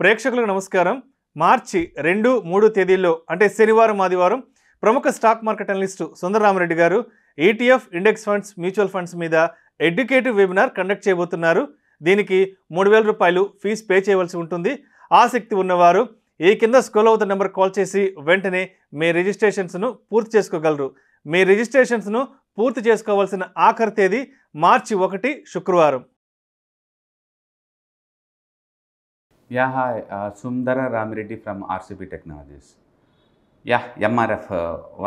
ప్రేక్షకులకు నమస్కారం మార్చి రెండు మూడు తేదీల్లో అంటే శనివారం ఆదివారం ప్రముఖ స్టాక్ మార్కెట్ అనలిస్టు సుందరరామరెడ్డి గారు ETF e index funds mutual funds మీద ఎడ్యుకేటివ్ వెబినార్ కండక్ట్ చేయబోతున్నారు దీనికి మూడు వేల రూపాయలు ఫీజు పే చేయవలసి ఉంటుంది ఆసక్తి ఉన్నవారు ఈ కింద స్కూల్ అవుతున్న నెంబర్ కాల్ చేసి వెంటనే మీ రిజిస్ట్రేషన్స్ను పూర్తి చేసుకోగలరు మీ రిజిస్ట్రేషన్స్ను పూర్తి చేసుకోవాల్సిన ఆఖరి తేదీ మార్చి ఒకటి శుక్రవారం yeah hi Sundara Ramireddy from RCB technologies yeah MRF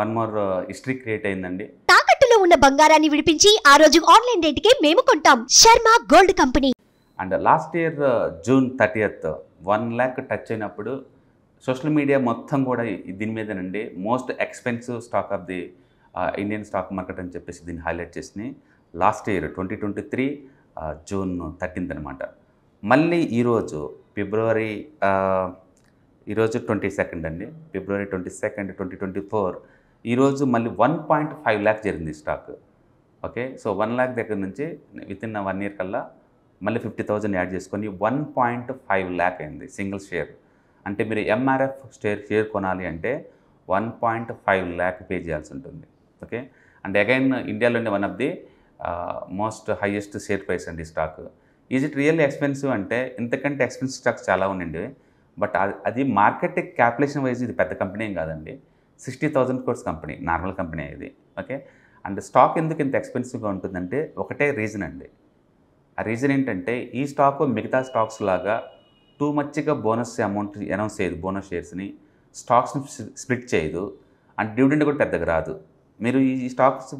one more history create అయిందండి తాకట్టులో ఉన్న బంగారాన్ని విడిపించి ఆ రోజు ఆన్లైన్ రేటుకే మేము కొంటాం Sharma gold company and last year June thirtieth one lakh touch అయినప్పుడు సోషల్ మీడియా మొత్తం కూడా దీని మీదనండి most expensive stock of the Indian stock market అని చెప్పేసి దీన్ని హైలైట్ చేసింది last year twenty twenty three June thirteenth అనమాట మళ్ళీ ఈరోజు ఫిబ్రవరి ఈరోజు ట్వంటీ సెకండ్ అండి ఫిబ్రవరి twenty second twenty twenty four ఈరోజు మళ్ళీ వన్ పాయింట్ ఫైవ్ ల్యాక్ జరిగింది stock okay so one lakh దగ్గర నుంచి విత్ ఇన్ వన్ ఇయర్ కల్లా మళ్ళీ ఫిఫ్టీ థౌజండ్ యాడ్ చేసుకొని వన్ పాయింట్ ఫైవ్ ల్యాక్ అయింది సింగిల్ షేర్ అంటే మీరు ఎంఆర్ఎఫ్ షేర్ షేర్ కొనాలి అంటే one point five lakh pay చేయాల్సి ఉంటుంది ఓకే అండ్ అగైన్ ఇండియాలోనే one of the most highest share price అండి stock is it really expensive అంటే ఇంతకంటే ఎక్స్పెన్సివ్ స్టాక్స్ చాలా ఉండండి బట్ అది మార్కెట్ క్యాపులేషన్ వైజ్ ఇది పెద్ద కంపెనీ ఏం కాదండి sixty thousand crores company normal company ఇది ఓకే అండ్ స్టాక్ ఎందుకు ఇంత ఎక్స్పెన్సివ్గా ఉంటుందంటే ఒకటే రీజన్ అండి ఆ రీజన్ ఏంటంటే ఈ స్టాక్ మిగతా స్టాక్స్ లాగా టూ మచ్గా బోనస్ అమౌంట్ అనౌన్స్ చేయదు బోనస్ షేర్స్ని స్టాక్స్ని స్ప్లిట్ చేయదు అండ్ డివిడెండ్ కూడా పెద్దగా రాదు మీరు ఈ స్టాక్స్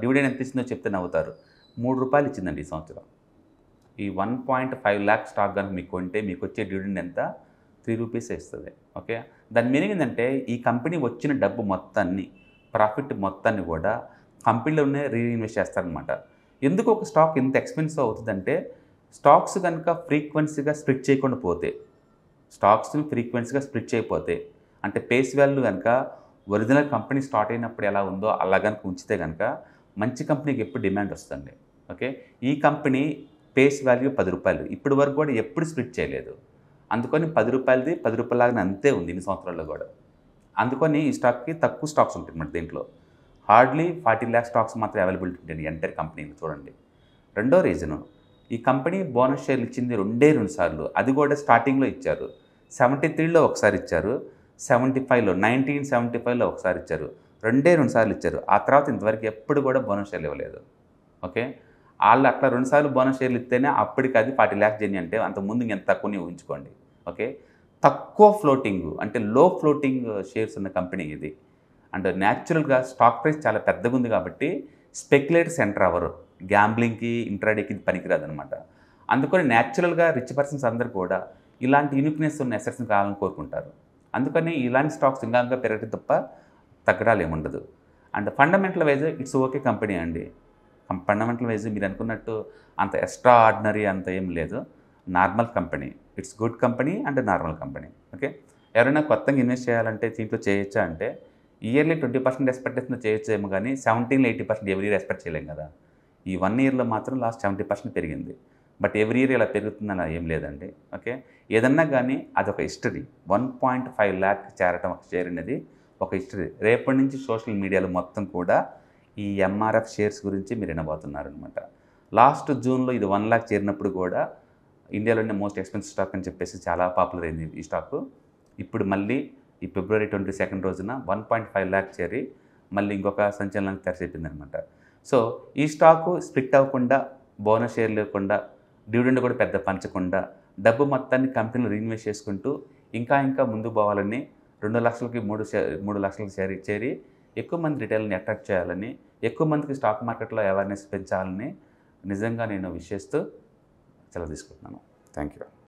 డివిడెండ్ ఎంత ఇచ్చిందో చెప్తే నవ్వుతారు మూడు రూపాయలు ఇచ్చిందండి ఈ సంవత్సరం ఈ one point five lakh stock కనుక మీకు కొంటే మీకు వచ్చే డివిడెండ్ ఎంత త్రీ రూపీస్ ఇస్తుంది ఓకే దాని మీనింగ్ ఏంటంటే ఈ కంపెనీ వచ్చిన డబ్బు మొత్తాన్ని ప్రాఫిట్ మొత్తాన్ని కూడా కంపెనీలోనే రీఇన్వెస్ట్ చేస్తారనమాట ఎందుకు ఒక స్టాక్ ఇంత ఎక్స్పెన్సివ్ అవుతుందంటే స్టాక్స్ కనుక ఫ్రీక్వెన్సీగా స్ప్రిట్ చేయకుండా పోతే స్టాక్స్ని ఫ్రీక్వెన్సీగా స్ప్రిట్ చేయకపోతే అంటే పేస్ వాల్యూ కనుక ఒరిజినల్ కంపెనీ స్టార్ట్ అయినప్పుడు ఎలా ఉందో అలా కనుక ఉంచితే కనుక మంచి కంపెనీకి ఎప్పుడు డిమాండ్ వస్తుంది ఓకే ఈ కంపెనీ పేస్ వాల్యూ పది రూపాయలు ఇప్పటి వరకు కూడా ఎప్పుడు స్ప్లిట్ చేయలేదు అందుకని పది రూపాయలది పది రూపాయలాగానే అంతే ఉంది ఇన్ని సంవత్సరాల్లో కూడా అందుకని ఈ స్టాక్కి తక్కువ స్టాక్స్ ఉంటాయి మన దీంట్లో హార్డ్లీ ఫార్టీ ల్యాక్ స్టాక్స్ మాత్రం అవైలబిలిటీ ఉంటాయి ఎంటైర్ కంపెనీని చూడండి రెండో రీజను ఈ కంపెనీ బోనస్ షేర్లు ఇచ్చింది రెండే రెండు సార్లు అది కూడా స్టార్టింగ్లో ఇచ్చారు సెవెంటీ త్రీలో ఒకసారి ఇచ్చారు సెవెంటీ ఫైవ్లో నైన్టీన్ సెవెంటీ ఫైవ్లో ఒకసారి ఇచ్చారు రెండే రెండు సార్లు ఇచ్చారు ఆ తర్వాత ఇంతవరకు ఎప్పుడు కూడా బోనస్ షేర్లు ఇవ్వలేదు ఓకే వాళ్ళు అట్లా రెండుసార్లు బోనస్ షేర్లు ఇస్తేనే అప్పటికి అది ఫార్టీ ల్యాక్స్ జర్నీ అంటే అంత ముందు ఇంత తక్కువని ఊహించుకోండి ఓకే తక్కువ ఫ్లోటింగ్ అంటే లో ఫ్లోటింగ్ షేర్స్ ఉన్న కంపెనీ ఇది అండ్ న్యాచురల్గా స్టాక్ ప్రైస్ చాలా పెద్దగా ఉంది కాబట్టి స్పెక్యులేటర్స్ ఎంటర్ అవ్వరు గ్యాంబ్లింగ్కి ఇంట్రాడేకి పనికిరాదు అనమాట అందుకని న్యాచురల్గా రిచ్ పర్సన్స్ అందరు కూడా ఇలాంటి యూనిక్నెస్ ఉన్న ఎసెట్స్ని కావాలని కోరుకుంటారు అందుకని ఇలాంటి స్టాక్స్ ఇంకా పెరగడం తప్ప తగ్గడాలు ఏముండదు and fundamental wise it's okay company అండి ఫండమెంటల్ వైజ్ మీరు అనుకున్నట్టు అంత ఎక్స్ట్రా ఆర్డినరీ అంత ఏం లేదు normal company it's good company and normal company okay ఎవరైనా కొత్తగా ఇన్వెస్ట్ చేయాలంటే దీంట్లో చేయొచ్చా అంటే ఇయర్లీ ట్వంటీ పర్సెంట్ ఎక్స్పెక్టేషన్ ఏమో కానీ seventeen eighty percent every year expect చేయలేం కదా ఈ వన్ ఇయర్లో మాత్రం లాస్ట్ సెవెంటీ పర్సెంట్ పెరిగింది బట్ ఎవరి ఇయర్ ఇలా పెరుగుతుంది అలా ఏం లేదండి ఓకే ఏదన్నా కానీ అదొక history one point five lakh చేరటం ఒక చేరినది ఒక హిస్టరీ రేపటి నుంచి సోషల్ మీడియాలో మొత్తం కూడా ఈ ఎంఆర్ఎఫ్ షేర్స్ గురించి మీరు వినబోతున్నారనమాట లాస్ట్ జూన్లో ఇది వన్ ల్యాక్ చేరినప్పుడు కూడా ఇండియాలోనే మోస్ట్ ఎక్స్పెన్సివ్ స్టాక్ అని చెప్పేసి చాలా పాపులర్ అయింది ఈ స్టాక్ ఇప్పుడు మళ్ళీ ఈ ఫిబ్రవరి ట్వంటీ సెకండ్ రోజున వన్ పాయింట్ ఫైవ్ ల్యాక్ చేరి మళ్ళీ ఇంకొక సంచలనానికి తెరచేపింది అనమాట సో ఈ స్టాకు స్ప్లిట్ అవ్వకుండా బోనస్ షేర్ లేకుండా డివిడెండ్ కూడా పెద్ద పంచకుండా డబ్బు మొత్తాన్ని కంపెనీలో రీఇన్వెస్ట్ చేసుకుంటూ ఇంకా ఇంకా ముందు పోవాలని రెండు లక్షలకి మూడు మూడు లక్షలకి చేరి చేరి ఎక్కువ మంది రిటైల్ని అట్రాక్ట్ చేయాలని ఎక్కువ మందికి స్టాక్ మార్కెట్లో అవేర్నెస్ పెంచాలని నిజంగా నేను విషేస్తూ సెలవు తీసుకుంటున్నాను థ్యాంక్ యూ